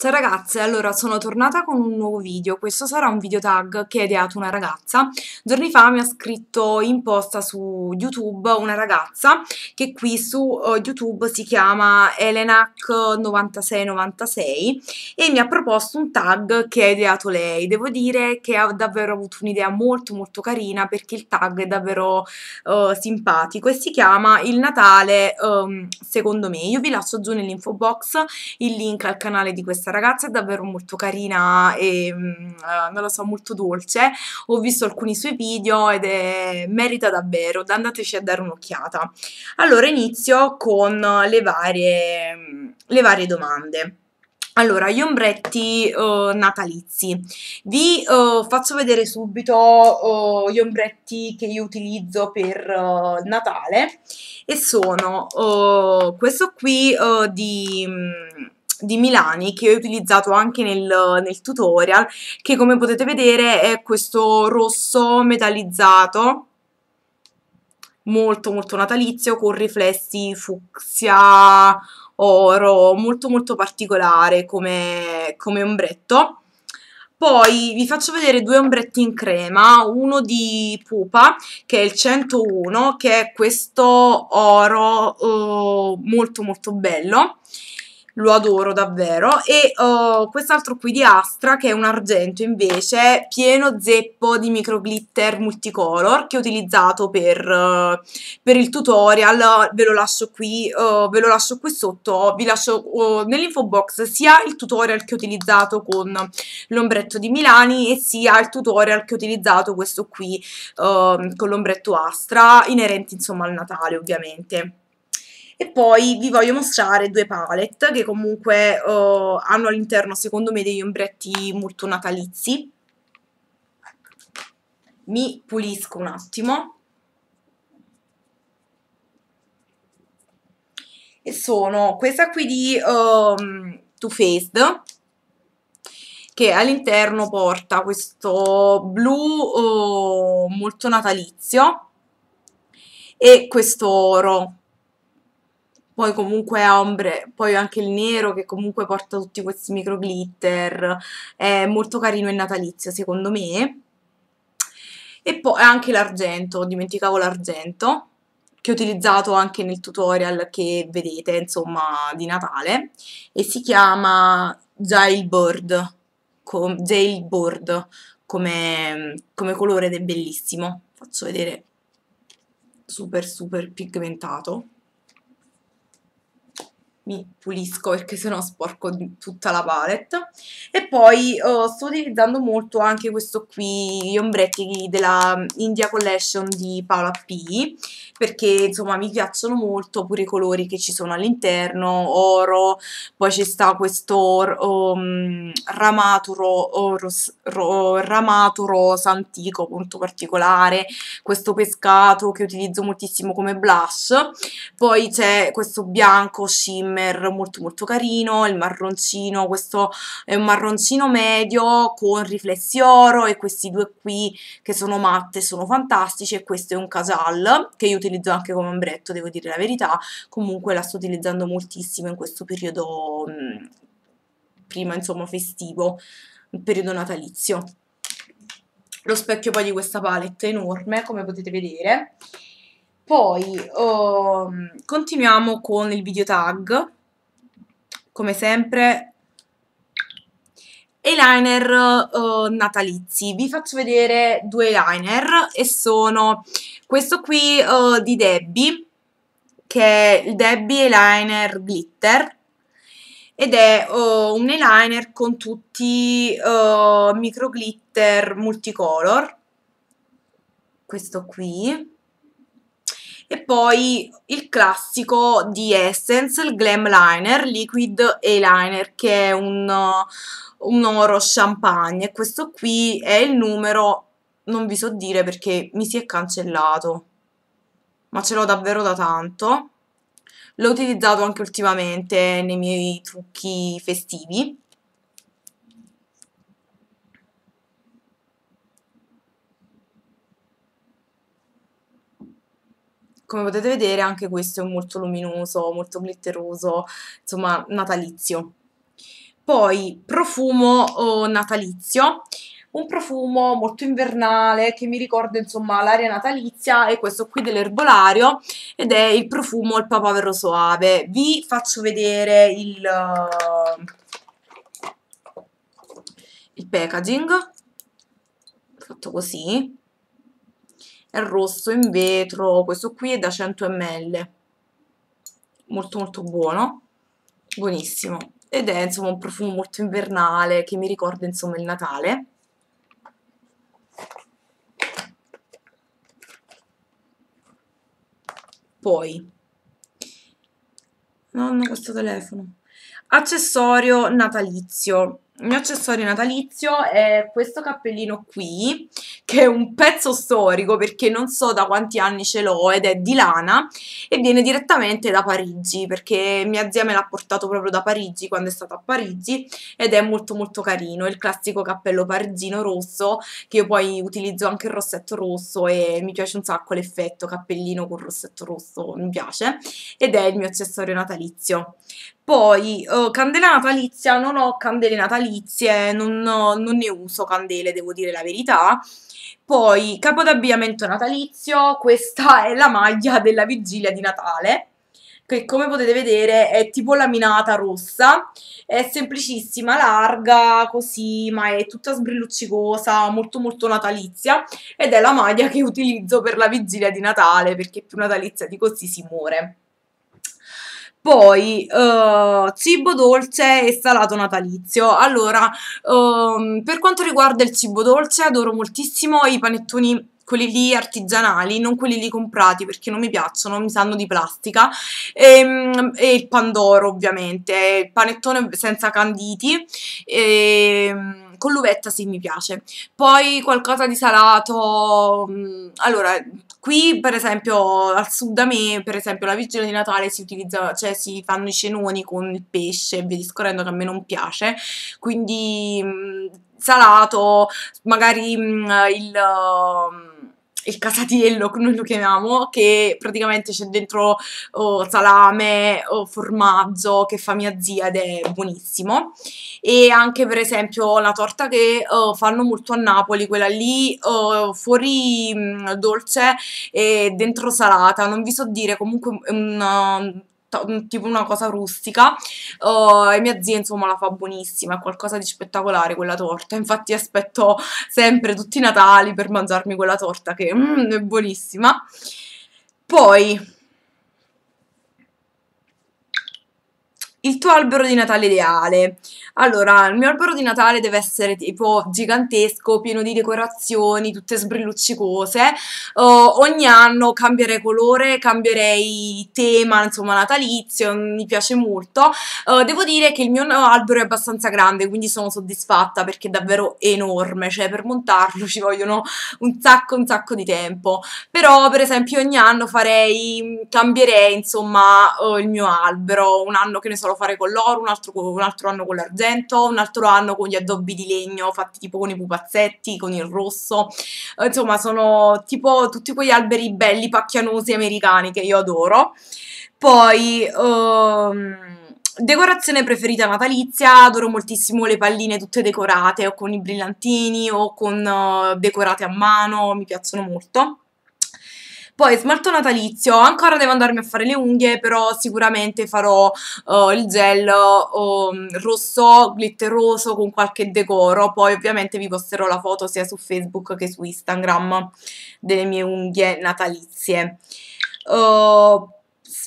Ciao ragazze, allora sono tornata con un nuovo video, questo sarà un video tag che ha ideato una ragazza. Giorni fa mi ha scritto in posta su YouTube una ragazza che qui su eh, YouTube si chiama Elenac9696 e mi ha proposto un tag che ha ideato lei. Devo dire che ha davvero avuto un'idea molto molto carina perché il tag è davvero uh, simpatico e si chiama Il Natale um, secondo me. Io vi lascio giù nell'info box il link al canale di questa questa ragazza è davvero molto carina e uh, non lo so, molto dolce. Ho visto alcuni suoi video ed è merita davvero, andateci a dare un'occhiata. Allora inizio con le varie, mm, le varie domande. Allora, gli ombretti uh, eh, natalizi. Vi uh, faccio vedere subito uh, gli ombretti che io utilizzo per Natale e sono questo qui di... Um, di Milani che ho utilizzato anche nel, nel tutorial che come potete vedere è questo rosso metallizzato molto molto natalizio con riflessi fucsia, oro, molto molto particolare come, come ombretto. Poi vi faccio vedere due ombretti in crema, uno di Pupa che è il 101 che è questo oro eh, molto molto bello lo adoro davvero e ho oh, quest'altro qui di Astra che è un argento invece pieno zeppo di micro glitter multicolor che ho utilizzato per, eh, per il tutorial ve lo lascio qui uh, ve lo lascio qui sotto vi lascio uh, nell'info box sia il tutorial che ho utilizzato con l'ombretto di Milani e sia il tutorial che ho utilizzato questo qui uh, con l'ombretto Astra inerenti insomma al Natale ovviamente e poi vi voglio mostrare due palette che comunque uh, hanno all'interno secondo me degli ombretti molto natalizi. Mi pulisco un attimo. E sono questa qui di um, Too Faced che all'interno porta questo blu uh, molto natalizio e questo oro poi comunque a ombre, poi anche il nero che comunque porta tutti questi micro glitter, è molto carino e natalizio secondo me. E poi anche l'argento, dimenticavo l'argento, che ho utilizzato anche nel tutorial che vedete, insomma, di Natale, e si chiama Jailbird, com Jailbird come, come colore ed è bellissimo. Faccio vedere, super super pigmentato mi pulisco perché sennò sporco tutta la palette e poi oh, sto utilizzando molto anche questo qui, gli ombretti della India Collection di Paola P perché insomma mi piacciono molto pure i colori che ci sono all'interno, oro, poi ci sta questo um, ramaturo, oros, ro, ramaturo santico molto particolare, questo pescato che utilizzo moltissimo come blush, poi c'è questo bianco shimmer primer molto molto carino, il marroncino, questo è un marroncino medio con riflessi oro e questi due qui che sono matte sono fantastici e questo è un casal che io utilizzo anche come ombretto, devo dire la verità, comunque la sto utilizzando moltissimo in questo periodo mm, prima insomma festivo, periodo natalizio. Lo specchio poi di questa palette è enorme come potete vedere poi oh, continuiamo con il video tag, come sempre eyeliner uh, natalizi. Vi faccio vedere due eyeliner e sono questo qui uh, di Debbie, che è il Debbie Eyeliner Glitter ed è uh, un eyeliner con tutti micro glitter multicolor, questo qui e poi il classico di Essence, il Glam Liner, Liquid Eyeliner, che è un, uh, un oro champagne. Questo qui è il numero, non vi so dire perché mi si è cancellato, ma ce l'ho davvero da tanto. L'ho utilizzato anche ultimamente nei miei trucchi festivi come potete vedere anche questo è molto luminoso, molto glitteroso, insomma natalizio. Poi profumo natalizio, un profumo molto invernale che mi ricorda insomma l'aria natalizia e questo qui dell'erbolario ed è il profumo il papavero soave. Vi faccio vedere il, uh, il packaging, fatto così, è rosso in vetro questo qui è da 100 ml molto molto buono buonissimo ed è insomma un profumo molto invernale che mi ricorda insomma il Natale poi nonno questo telefono accessorio natalizio il mio accessorio natalizio è questo cappellino qui, che è un pezzo storico perché non so da quanti anni ce l'ho ed è di lana e viene direttamente da Parigi perché mia zia me l'ha portato proprio da Parigi quando è stata a Parigi ed è molto molto carino, il classico cappello parigino rosso che io poi utilizzo anche il rossetto rosso e mi piace un sacco l'effetto cappellino con rossetto rosso, mi piace ed è il mio accessorio natalizio. Poi, uh, candele natalizia, non ho candele natalizie, non, non, ne uso candele, devo dire la verità. Poi, capo d'abbigliamento natalizio, questa è la maglia della vigilia di Natale, che come potete vedere è tipo laminata rossa, è semplicissima, larga, così, ma è tutta sbrilluccicosa, molto molto natalizia, ed è la maglia che utilizzo per la vigilia di Natale, perché più natalizia di così si muore. Poi, uh, cibo dolce e salato natalizio. Allora, um, per quanto riguarda il cibo dolce, adoro moltissimo i panettoni quelli lì artigianali, non quelli lì comprati perché non mi piacciono, mi sanno di plastica, e, ehm, e il pandoro ovviamente, il panettone senza canditi, e, ehm, con l'uvetta sì mi piace, poi qualcosa di salato, mm, allora qui per esempio al sud da me, per esempio la vigilia di Natale si utilizza, cioè si fanno i cenoni con il pesce e via discorrendo che a me non piace, quindi mm, salato, magari mm, il il casatiello, come lo chiamiamo, che praticamente c'è dentro oh, salame o oh, formaggio che fa mia zia ed è buonissimo. E anche per esempio la torta che oh, fanno molto a Napoli, quella lì oh, fuori mh, dolce e dentro salata, non vi so dire, comunque un Mm, tipo una cosa rustica uh, e mia zia insomma la fa buonissima, è qualcosa di spettacolare quella torta, infatti aspetto sempre tutti i Natali per mangiarmi quella torta che mm, è buonissima. Poi il tuo albero di Natale ideale. Allora, il mio albero di Natale deve essere tipo gigantesco, pieno di decorazioni, tutte sbrilluccicose. Oh, ogni anno cambierei colore, cambierei tema, insomma, natalizio, mi piace molto. Oh, devo dire che il mio albero è abbastanza grande, quindi sono soddisfatta perché è davvero enorme, cioè per montarlo ci vogliono un sacco, un sacco di tempo. Però, per esempio, ogni anno farei, cambierei, insomma, oh, il mio albero, un anno che ne so, farò fare con l'oro, un altro, un altro anno con l'argento, un altro anno con gli addobbi di legno fatti tipo con i pupazzetti, con il rosso, insomma sono tipo tutti quegli alberi belli pacchianosi americani che io adoro. Poi... Um, Decorazione preferita natalizia, adoro moltissimo le palline tutte decorate o con i brillantini o con uh, decorate a mano, mi piacciono molto. Poi smalto natalizio, ancora devo andarmi a fare le unghie, però sicuramente farò uh, il gel uh, rosso, glitteroso con qualche decoro. Poi ovviamente vi posterò la foto sia su Facebook che su Instagram delle mie unghie natalizie. Uh,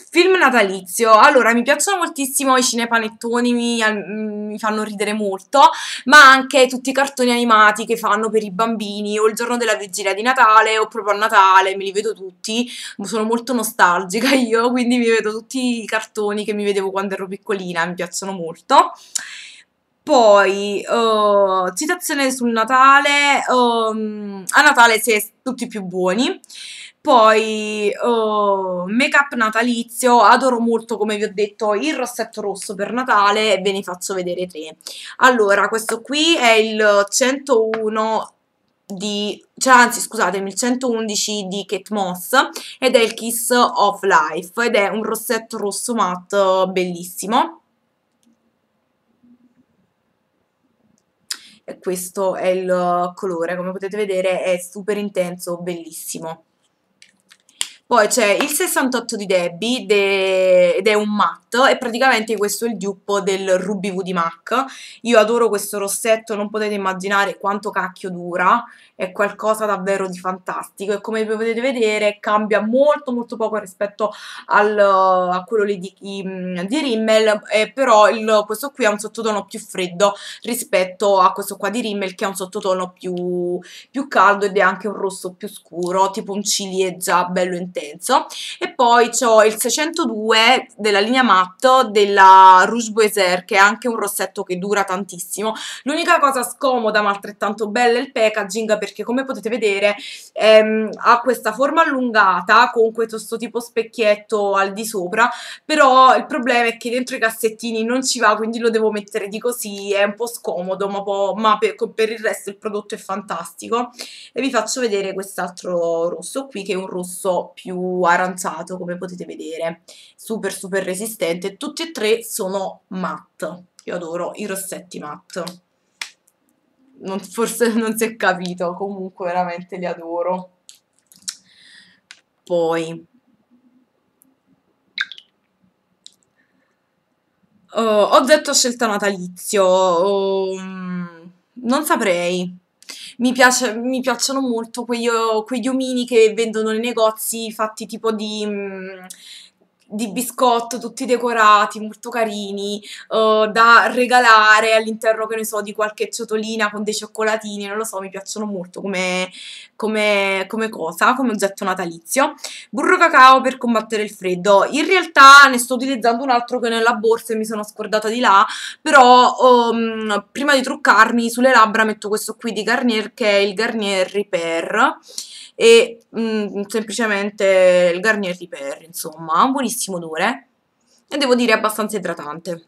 Film natalizio. Allora, mi piacciono moltissimo i cinepanettoni, mi, mm, mi fanno ridere molto, ma anche tutti i cartoni animati che fanno per i bambini o il giorno della vigilia di Natale o proprio a Natale, me li vedo tutti. Sono molto nostalgica io, quindi mi vedo tutti i cartoni che mi vedevo quando ero piccolina, mi piacciono molto. Poi, uh, citazione sul Natale, um, a Natale si è tutti più buoni. Poi oh, make up natalizio, adoro molto come vi ho detto il rossetto rosso per Natale e ve ne faccio vedere tre. Allora questo qui è il 101 di, cioè anzi scusatemi, il 111 di Kate Moss ed è il Kiss of Life ed è un rossetto rosso matte bellissimo. E questo è il colore, come potete vedere è super intenso, bellissimo. Poi c'è il 68 di Debbie de, ed è un matte e praticamente questo è il duppo del Ruby V di MAC. Io adoro questo rossetto, non potete immaginare quanto cacchio dura, è qualcosa davvero di fantastico e come potete vedere cambia molto molto poco rispetto al, a quello lì di, di Rimmel, eh, però il, questo qui ha un sottotono più freddo rispetto a questo qua di Rimmel che ha un sottotono più, più caldo ed è anche un rosso più scuro, tipo un ciliegia bello intenso Ardenzo e poi ho il 602 della linea matto della Rouge Boiser che è anche un rossetto che dura tantissimo l'unica cosa scomoda ma altrettanto bella è il packaging perché come potete vedere ehm, ha questa forma allungata con questo tipo specchietto al di sopra però il problema è che dentro i cassettini non ci va quindi lo devo mettere di così è un po' scomodo ma, po', ma per, per il resto il prodotto è fantastico e vi faccio vedere quest'altro rosso qui che è un rosso più più aranzato come potete vedere, super super resistente, tutti e tre sono matte, io adoro i rossetti matte, non, forse non si è capito, comunque veramente li adoro. Poi, Uh, ho detto scelta natalizio, um, non saprei, mi, piace, mi piacciono molto quegli, quegli, omini che vendono nei negozi fatti tipo di... Mh, mm, di biscotto tutti decorati, molto carini, uh, da regalare all'interno, che ne so, di qualche ciotolina con dei cioccolatini, non lo so, mi piacciono molto come, come, come cosa, come oggetto natalizio. Burro cacao per combattere il freddo. In realtà ne sto utilizzando un altro che è nella borsa e mi sono scordata di là, però um, prima di truccarmi sulle labbra metto questo qui di Garnier che è il Garnier Repair e mh, mm, semplicemente il Garnier di Perry, insomma, ha un buonissimo odore e devo dire abbastanza idratante.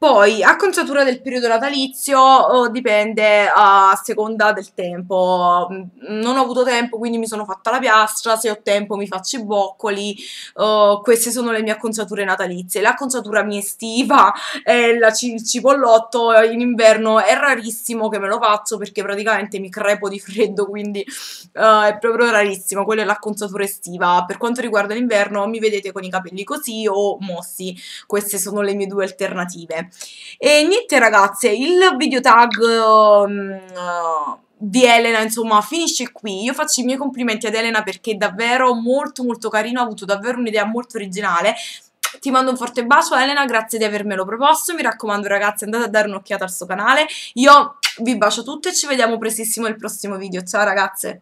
Poi, acconciatura del periodo natalizio, oh, dipende a seconda del tempo. Mm, non ho avuto tempo, quindi mi sono fatta la piastra, se ho tempo mi faccio i boccoli. Uh, queste sono le mie acconciature natalizie. L'acconciatura mia estiva è la c- il cipollotto, in inverno è rarissimo che me lo faccio perché praticamente mi crepo di freddo, quindi uh, è proprio rarissimo. Quella è l'acconciatura estiva. Per quanto riguarda l'inverno, mi vedete con i capelli così o mossi. Queste sono le mie due alternative. E niente ragazze, il video tag... Um, uh, di Elena, insomma, finisce qui. Io faccio i miei complimenti ad Elena perché è davvero molto molto carino, ha avuto davvero un'idea molto originale. Ti mando un forte bacio Elena, grazie di avermelo proposto. Mi raccomando ragazze andate a dare un'occhiata al suo canale. Io vi bacio tutte e ci vediamo prestissimo nel prossimo video. Ciao ragazze!